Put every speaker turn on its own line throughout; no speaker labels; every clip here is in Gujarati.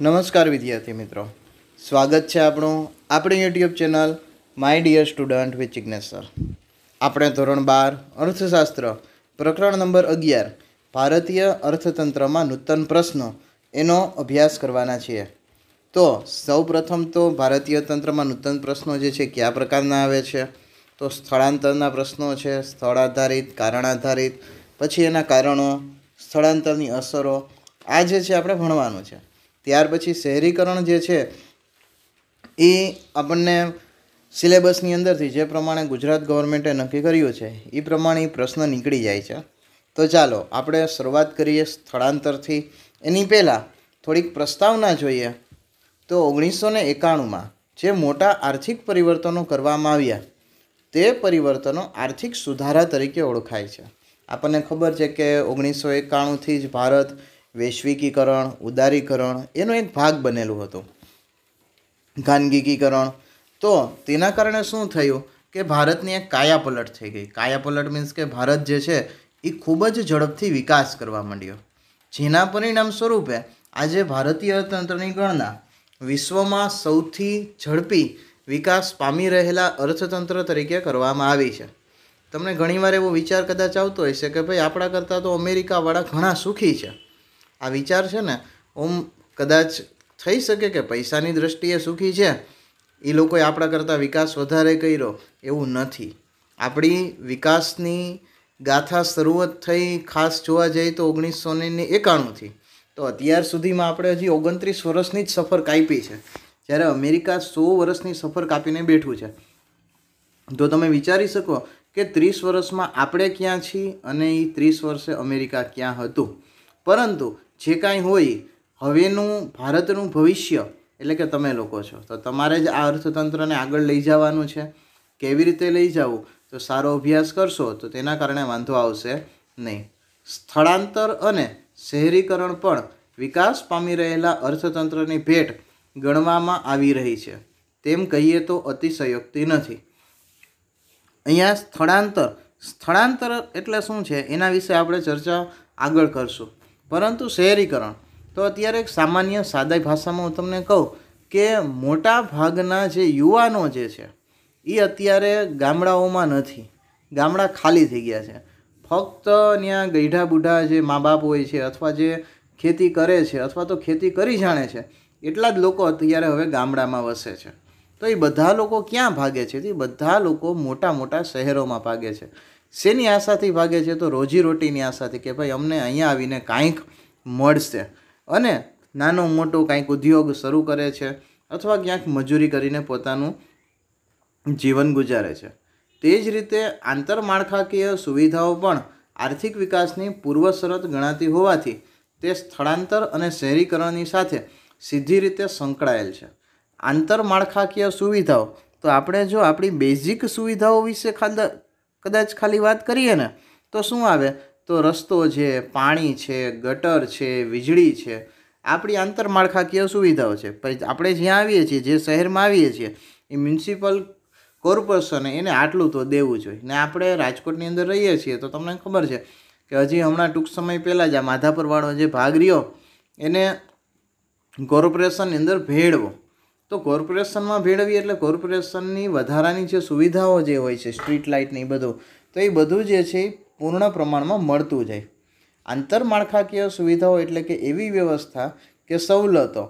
નમસ્કાર વિદ્યાર્થી મિત્રો સ્વાગત છે આપણું આપણી YouTube channel my dear student with Jigneshwar આપણે ધોરણ બાર અર્થશાસ્ત્ર પ્રકરણ નંબર અગિયાર ભારતીય અર્થતંત્રમાં નૂતન પ્રશ્નો એનો અભ્યાસ કરવાના છીએ તો સૌ પ્રથમ તો ભારતીય તંત્રમાં નૂતન પ્રશ્નો જે છે કયા પ્રકારના આવે છે તો સ્થળાંતરના પ્રશ્નો છે સ્થળ આધારિત કારણ આધારિત પછી એના કારણો સ્થળાંતરની અસરો આ જે છે આપણે ભણવાનું છે ત્યાર પછી શહેરીકરણ જે છે એ આપણને સિલેબસની અંદરથી જે પ્રમાણે ગુજરાત ગવર્મેન્ટે નક્કી કર્યું છે એ પ્રમાણે એ પ્રશ્ન નીકળી જાય છે તો ચાલો આપણે શરૂઆત કરીએ સ્થળાંતરથી એની પહેલાં થોડીક પ્રસ્તાવના જોઈએ તો ઓગણીસો ને એકાણુંમાં જે મોટા આર્થિક પરિવર્તનો કરવામાં આવ્યા તે પરિવર્તનો આર્થિક સુધારા તરીકે ઓળખાય છે આપણને ખબર છે કે ઓગણીસો એકાણુંથી જ ભારત વૈશ્વિકીકરણ ઉદારીકરણ એનો એક ભાગ બનેલું હતું ખાનગીકીકરણ તો તેના કારણે શું થયું કે ભારતની એક કાયાપલટ થઈ ગઈ કાયાપલટ મીન્સ કે ભારત જે છે એ ખૂબ જ ઝડપથી વિકાસ કરવા માંડ્યો જેના પરિણામ સ્વરૂપે આજે ભારતીય અર્થતંત્રની ગણના વિશ્વમાં સૌથી ઝડપી વિકાસ પામી રહેલા અર્થતંત્ર તરીકે કરવામાં આવી છે તમને ઘણીવાર એવો વિચાર કદાચ આવતો હશે કે ભાઈ આપણા કરતાં તો અમેરિકાવાળા ઘણા સુખી છે આ વિચાર છે ને ઓમ કદાચ થઈ શકે કે પૈસાની દ્રષ્ટિએ સુખી છે એ લોકોએ આપણા કરતાં વિકાસ વધારે કર્યો એવું નથી આપણી વિકાસની ગાથા શરૂઆત થઈ ખાસ જોવા જઈએ તો ઓગણીસો ને એકાણુંથી તો અત્યાર સુધીમાં આપણે હજી ઓગણત્રીસ વર્ષની જ સફર કાપી છે જ્યારે અમેરિકા સો વર્ષની સફર કાપીને બેઠું છે તો તમે વિચારી શકો કે ત્રીસ વર્ષમાં આપણે ક્યાં છીએ અને એ ત્રીસ વર્ષે અમેરિકા ક્યાં હતું પરંતુ જે કાંઈ હોય હવેનું ભારતનું ભવિષ્ય એટલે કે તમે લોકો છો તો તમારે જ આ અર્થતંત્રને આગળ લઈ જવાનું છે કેવી રીતે લઈ જવું તો સારો અભ્યાસ કરશો તો તેના કારણે વાંધો આવશે નહીં સ્થળાંતર અને શહેરીકરણ પણ વિકાસ પામી રહેલા અર્થતંત્રની ભેટ ગણવામાં આવી રહી છે તેમ કહીએ તો અતિશયોક્તિ નથી અહીંયા સ્થળાંતર સ્થળાંતર એટલે શું છે એના વિશે આપણે ચર્ચા આગળ કરશું પરંતુ શહેરીકરણ તો અત્યારે એક સામાન્ય સાદાઈ ભાષામાં હું તમને કહું કે મોટા ભાગના જે યુવાનો જે છે એ અત્યારે ગામડાઓમાં નથી ગામડા ખાલી થઈ ગયા છે ફક્ત ત્યાં ગઈઢા બુઢા જે મા બાપ હોય છે અથવા જે ખેતી કરે છે અથવા તો ખેતી કરી જાણે છે એટલા જ લોકો અત્યારે હવે ગામડામાં વસે છે તો એ બધા લોકો ક્યાં ભાગે છે તે બધા લોકો મોટા મોટા શહેરોમાં ભાગે છે શેની આશાથી ભાગે છે તો રોજીરોટીની આશાથી કે ભાઈ અમને અહીંયા આવીને કાંઈક મળશે અને નાનો મોટો કાંઈક ઉદ્યોગ શરૂ કરે છે અથવા ક્યાંક મજૂરી કરીને પોતાનું જીવન ગુજારે છે તે જ રીતે આંતરમાળખાકીય સુવિધાઓ પણ આર્થિક વિકાસની પૂર્વશરત ગણાતી હોવાથી તે સ્થળાંતર અને શહેરીકરણની સાથે સીધી રીતે સંકળાયેલ છે આંતરમાળખાકીય સુવિધાઓ તો આપણે જો આપણી બેઝિક સુવિધાઓ વિશે ખાલી કદાચ ખાલી વાત કરીએ ને તો શું આવે તો રસ્તો છે પાણી છે ગટર છે વીજળી છે આપણી આંતરમાળખાકીય સુવિધાઓ છે આપણે જ્યાં આવીએ છીએ જે શહેરમાં આવીએ છીએ એ મ્યુનિસિપલ કોર્પોરેશને એને આટલું તો દેવું જોઈએ ને આપણે રાજકોટની અંદર રહીએ છીએ તો તમને ખબર છે કે હજી હમણાં ટૂંક સમય પહેલાં જ આ માધાપરવાળો જે ભાગ રહ્યો એને કોર્પોરેશનની અંદર ભેળવો તો કોર્પોરેશનમાં ભેળવીએ એટલે કોર્પોરેશનની વધારાની જે સુવિધાઓ જે હોય છે સ્ટ્રીટ લાઇટ એ બધું તો એ બધું જે છે પૂર્ણ પ્રમાણમાં મળતું જાય આંતરમાળખાકીય સુવિધાઓ એટલે કે એવી વ્યવસ્થા કે સવલતો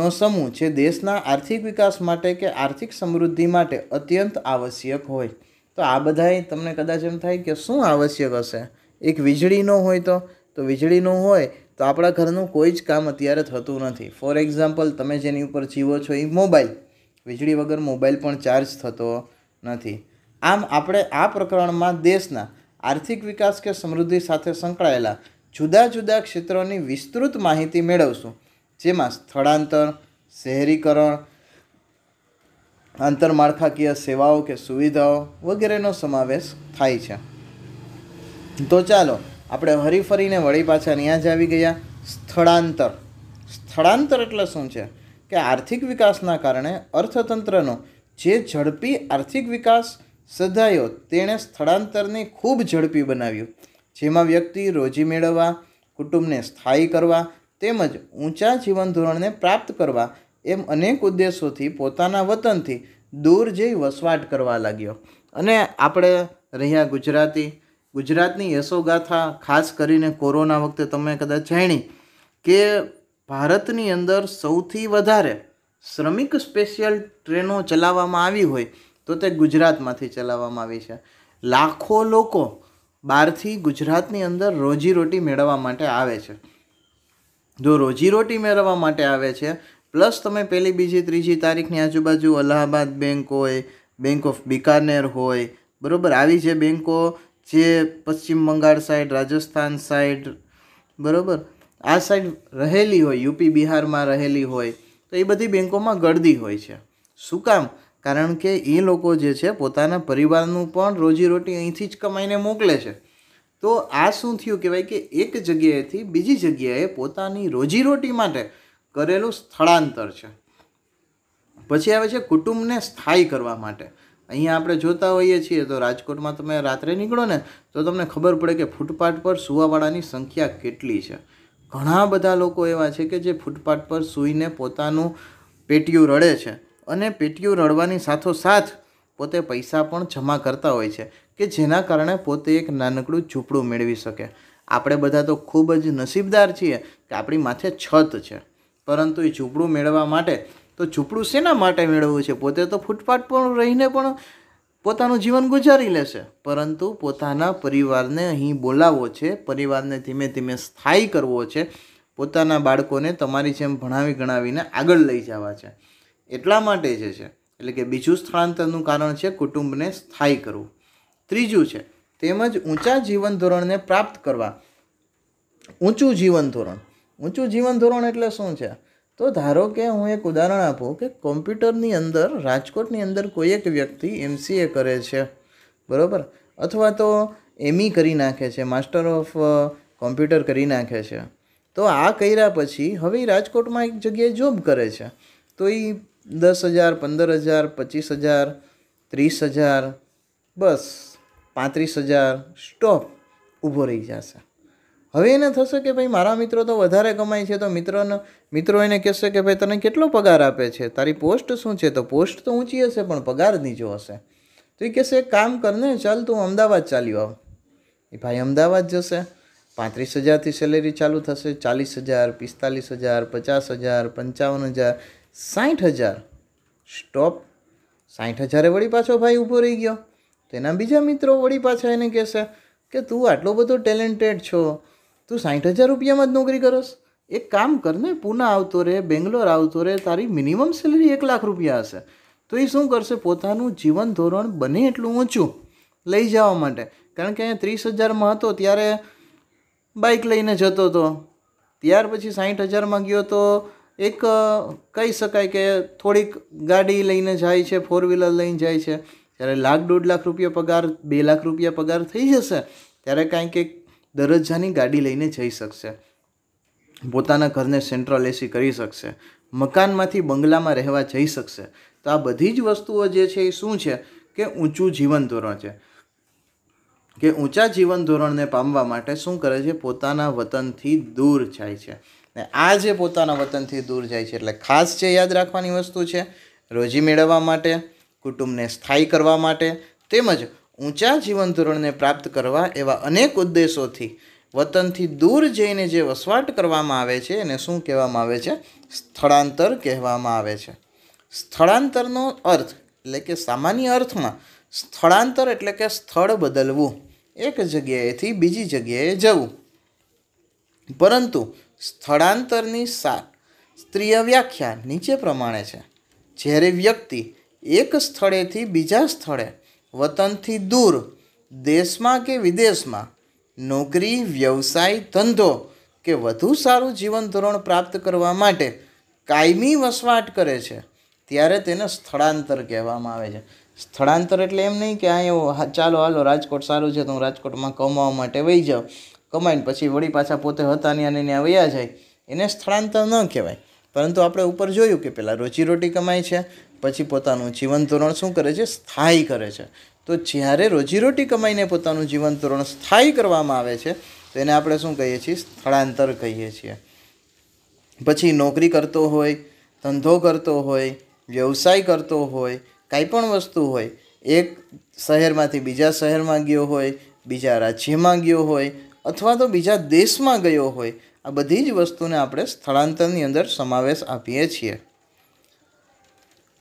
નો સમૂહ જે દેશના આર્થિક વિકાસ માટે કે આર્થિક સમૃદ્ધિ માટે અત્યંત આવશ્યક હોય તો આ બધાએ તમને કદાચ એમ થાય કે શું આવશ્યક હશે એક વીજળીનો હોય તો તો વીજળીનો હોય તો આપણા ઘરનું કોઈ જ કામ અત્યારે થતું નથી ફોર એક્ઝામ્પલ તમે જેની ઉપર જીવો છો એ મોબાઈલ વીજળી વગર મોબાઈલ પણ ચાર્જ થતો નથી આમ આપણે આ પ્રકરણમાં દેશના આર્થિક વિકાસ કે સમૃદ્ધિ સાથે સંકળાયેલા જુદા જુદા ક્ષેત્રોની વિસ્તૃત માહિતી મેળવશું જેમાં સ્થળાંતર શહેરીકરણ આંતરમાળખાકીય સેવાઓ કે સુવિધાઓ વગેરેનો સમાવેશ થાય છે તો ચાલો આપણે હરીફરીને વળી પાછા ત્યાં જ આવી ગયા સ્થળાંતર સ્થળાંતર એટલે શું છે કે આર્થિક વિકાસના કારણે અર્થતંત્રનો જે ઝડપી આર્થિક વિકાસ સધાયો તેણે સ્થળાંતરને ખૂબ ઝડપી બનાવ્યું જેમાં વ્યક્તિ રોજી મેળવવા કુટુંબને સ્થાયી કરવા તેમજ ઊંચા જીવન ધોરણને પ્રાપ્ત કરવા એમ અનેક ઉદ્દેશોથી પોતાના વતનથી દૂર જઈ વસવાટ કરવા લાગ્યો અને આપણે રહ્યા ગુજરાતી ગુજરાતની યશોગાથા ખાસ કરીને કોરોના વખતે તમે કદાચ જાણી કે ભારતની અંદર સૌથી વધારે શ્રમિક સ્પેશિયલ ટ્રેનો ચલાવવામાં આવી હોય તો તે ગુજરાતમાંથી ચલાવવામાં આવી છે લાખો લોકો બહારથી ગુજરાતની અંદર રોજીરોટી મેળવવા માટે આવે છે જો રોજીરોટી મેળવવા માટે આવે છે પ્લસ તમે પેલી બીજી ત્રીજી તારીખની આજુબાજુ અલ્હાબાદ બેંક હોય બેંક ઓફ બિકાનેર હોય બરાબર આવી જે બેંકો જે પશ્ચિમ બંગાળ સાઈડ રાજસ્થાન સાઈડ બરાબર આ સાઈડ રહેલી હોય યુપી બિહારમાં રહેલી હોય તો એ બધી બેન્કોમાં ગળદી હોય છે શું કામ કારણ કે એ લોકો જે છે પોતાના પરિવારનું પણ રોજીરોટી અહીંથી જ કમાઈને મોકલે છે તો આ શું થયું કહેવાય કે એક જગ્યાએથી બીજી જગ્યાએ પોતાની રોજીરોટી માટે કરેલું સ્થળાંતર છે પછી આવે છે કુટુંબને સ્થાયી કરવા માટે અહીંયા આપણે જોતા હોઈએ છીએ તો રાજકોટમાં તમે રાત્રે નીકળો ને તો તમને ખબર પડે કે ફૂટપાથ પર સૂવાવાળાની સંખ્યા કેટલી છે ઘણા બધા લોકો એવા છે કે જે ફૂટપાથ પર સૂઈને પોતાનું પેટીયું રડે છે અને પેટીયું રડવાની સાથોસાથ પોતે પૈસા પણ જમા કરતા હોય છે કે જેના કારણે પોતે એક નાનકડું ઝૂંપડું મેળવી શકે આપણે બધા તો ખૂબ જ નસીબદાર છીએ કે આપણી માથે છત છે પરંતુ એ ઝૂંપડું મેળવવા માટે તો ઝૂંપડું શેના માટે મેળવવું છે પોતે તો ફૂટપાથ પર રહીને પણ પોતાનું જીવન ગુજારી લેશે પરંતુ પોતાના પરિવારને અહીં બોલાવવો છે પરિવારને ધીમે ધીમે સ્થાયી કરવો છે પોતાના બાળકોને તમારી જેમ ભણાવી ગણાવીને આગળ લઈ જવા છે એટલા માટે જે છે એટલે કે બીજું સ્થળાંતરનું કારણ છે કુટુંબને સ્થાયી કરવું ત્રીજું છે તેમજ ઊંચા જીવન ધોરણને પ્રાપ્ત કરવા ઊંચું જીવન ધોરણ ઊંચું જીવન ધોરણ એટલે શું છે તો ધારો કે હું એક ઉદાહરણ આપું કે કોમ્પ્યુટરની અંદર રાજકોટની અંદર કોઈ એક વ્યક્તિ એમસીએ કરે છે બરાબર અથવા તો એમઈ e કરી નાખે છે માસ્ટર ઓફ કોમ્પ્યુટર કરી નાખે છે તો આ કર્યા પછી હવે રાજકોટમાં એક જગ્યાએ જોબ કરે છે તો એ દસ હજાર પંદર હજાર પચીસ હજાર ત્રીસ હજાર બસ પાંત્રીસ હજાર સ્ટોપ ઊભો રહી જશે હવે એને થશે કે ભાઈ મારા મિત્રો તો વધારે કમાય છે તો મિત્રોનો મિત્રો એને કહેશે કે ભાઈ તને કેટલો પગાર આપે છે તારી પોસ્ટ શું છે તો પોસ્ટ તો ઊંચી હશે પણ પગાર નીચો હશે તો એ કહેશે એક કામ કરને ચાલ તું અમદાવાદ ચાલ્યો આવ એ ભાઈ અમદાવાદ જશે પાંત્રીસ હજારથી સેલેરી ચાલુ થશે ચાલીસ હજાર પિસ્તાલીસ હજાર પચાસ હજાર પંચાવન હજાર સાઠ હજાર સ્ટોપ સાઠ હજારે વળી પાછો ભાઈ ઊભો રહી ગયો તેના બીજા મિત્રો વળી પાછા એને કહેશે કે તું આટલો બધો ટેલેન્ટેડ છો તું સાઠ હજાર રૂપિયામાં જ નોકરી કરસ એક કામ કર ને પૂના આવતો રહે બેંગ્લોર આવતો રહે તારી મિનિમમ સેલરી એક લાખ રૂપિયા હશે તો એ શું કરશે પોતાનું જીવન ધોરણ બને એટલું ઊંચું લઈ જવા માટે કારણ કે અહીંયા ત્રીસ હજારમાં હતો ત્યારે બાઇક લઈને જતો હતો ત્યાર પછી સાઠ હજારમાં ગયો તો એક કહી શકાય કે થોડીક ગાડી લઈને જાય છે ફોર વ્હીલર લઈને જાય છે ત્યારે લાખ દોઢ લાખ રૂપિયા પગાર બે લાખ રૂપિયા પગાર થઈ જશે ત્યારે કાંઈક એક દરજ્જાની ગાડી લઈને જઈ શકશે પોતાના ઘરને સેન્ટ્રલ એસી કરી શકશે મકાનમાંથી બંગલામાં રહેવા જઈ શકશે તો આ બધી જ વસ્તુઓ જે છે એ શું છે કે ઊંચું જીવન ધોરણ છે કે ઊંચા જીવન ધોરણને પામવા માટે શું કરે છે પોતાના વતનથી દૂર જાય છે ને આ જે પોતાના વતનથી દૂર જાય છે એટલે ખાસ જે યાદ રાખવાની વસ્તુ છે રોજી મેળવવા માટે કુટુંબને સ્થાયી કરવા માટે તેમજ ઊંચા જીવન ધોરણને પ્રાપ્ત કરવા એવા અનેક ઉદ્દેશોથી વતનથી દૂર જઈને જે વસવાટ કરવામાં આવે છે એને શું કહેવામાં આવે છે સ્થળાંતર કહેવામાં આવે છે સ્થળાંતરનો અર્થ એટલે કે સામાન્ય અર્થમાં સ્થળાંતર એટલે કે સ્થળ બદલવું એક જગ્યાએથી બીજી જગ્યાએ જવું પરંતુ સ્થળાંતરની સા સ્ત્રીય વ્યાખ્યા નીચે પ્રમાણે છે જ્યારે વ્યક્તિ એક સ્થળેથી બીજા સ્થળે વતનથી દૂર દેશમાં કે વિદેશમાં નોકરી વ્યવસાય ધંધો કે વધુ સારું જીવન ધોરણ પ્રાપ્ત કરવા માટે કાયમી વસવાટ કરે છે ત્યારે તેને સ્થળાંતર કહેવામાં આવે છે સ્થળાંતર એટલે એમ નહીં કે અહીંયા ચાલો હાલો રાજકોટ સારું છે તો હું રાજકોટમાં કમાવા માટે વહી જાઉં કમાઈને પછી વળી પાછા પોતે હતા ત્યાં અને ત્યાં વયા જાય એને સ્થળાંતર ન કહેવાય પરંતુ આપણે ઉપર જોયું કે પહેલાં રોજીરોટી કમાય છે પછી પોતાનું જીવન ધોરણ શું કરે છે સ્થાયી કરે છે તો જ્યારે રોજીરોટી કમાઈને પોતાનું જીવન ધોરણ સ્થાયી કરવામાં આવે છે તો એને આપણે શું કહીએ છીએ સ્થળાંતર કહીએ છીએ પછી નોકરી કરતો હોય ધંધો કરતો હોય વ્યવસાય કરતો હોય કાંઈ પણ વસ્તુ હોય એક શહેરમાંથી બીજા શહેરમાં ગયો હોય બીજા રાજ્યમાં ગયો હોય અથવા તો બીજા દેશમાં ગયો હોય આ બધી જ વસ્તુને આપણે સ્થળાંતરની અંદર સમાવેશ આપીએ છીએ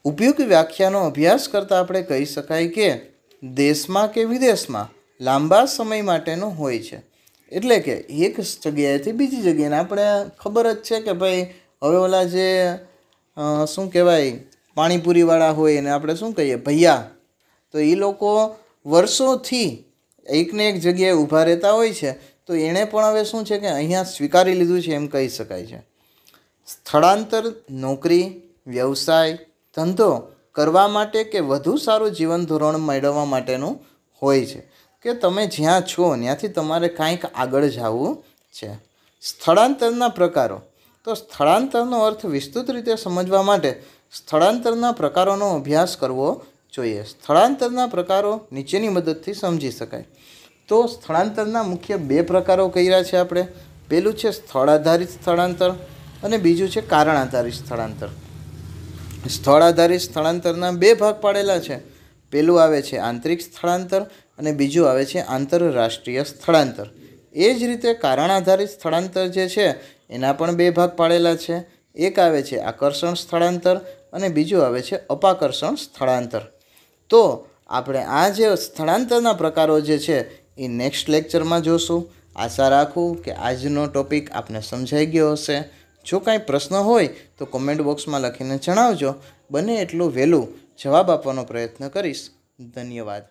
ઉપયોગી વ્યાખ્યાનો અભ્યાસ કરતાં આપણે કહી શકાય કે દેશમાં કે વિદેશમાં લાંબા સમય માટેનો હોય છે એટલે કે એક જગ્યાએથી બીજી જગ્યાએ આપણે ખબર જ છે કે ભાઈ હવે ઓલા જે શું કહેવાય પાણીપુરીવાળા હોય એને આપણે શું કહીએ ભૈયા તો એ લોકો વર્ષોથી એકને એક જગ્યાએ ઊભા રહેતા હોય છે તો એણે પણ હવે શું છે કે અહીંયા સ્વીકારી લીધું છે એમ કહી શકાય છે સ્થળાંતર નોકરી વ્યવસાય ધંધો કરવા માટે કે વધુ સારું જીવન ધોરણ મેળવવા માટેનું હોય છે કે તમે જ્યાં છો ત્યાંથી તમારે કાંઈક આગળ જવું છે સ્થળાંતરના પ્રકારો તો સ્થળાંતરનો અર્થ વિસ્તૃત રીતે સમજવા માટે સ્થળાંતરના પ્રકારોનો અભ્યાસ કરવો જોઈએ સ્થળાંતરના પ્રકારો નીચેની મદદથી સમજી શકાય તો સ્થળાંતરના મુખ્ય બે પ્રકારો કર્યા છે આપણે પહેલું છે સ્થળ આધારિત સ્થળાંતર અને બીજું છે કારણ આધારિત સ્થળાંતર સ્થળ આધારિત સ્થળાંતરના બે ભાગ પાડેલા છે પહેલું આવે છે આંતરિક સ્થળાંતર અને બીજું આવે છે આંતરરાષ્ટ્રીય સ્થળાંતર એ જ રીતે કારણ આધારિત સ્થળાંતર જે છે એના પણ બે ભાગ પાડેલા છે એક આવે છે આકર્ષણ સ્થળાંતર અને બીજું આવે છે અપાકર્ષણ સ્થળાંતર તો આપણે આ જે સ્થળાંતરના પ્રકારો જે છે એ નેક્સ્ટ લેક્ચરમાં જોશું આશા રાખું કે આજનો ટૉપિક આપને સમજાઈ ગયો હશે જો કાંઈ પ્રશ્ન હોય તો કોમેન્ટ બોક્સમાં લખીને જણાવજો બને એટલું વહેલું જવાબ આપવાનો પ્રયત્ન કરીશ ધન્યવાદ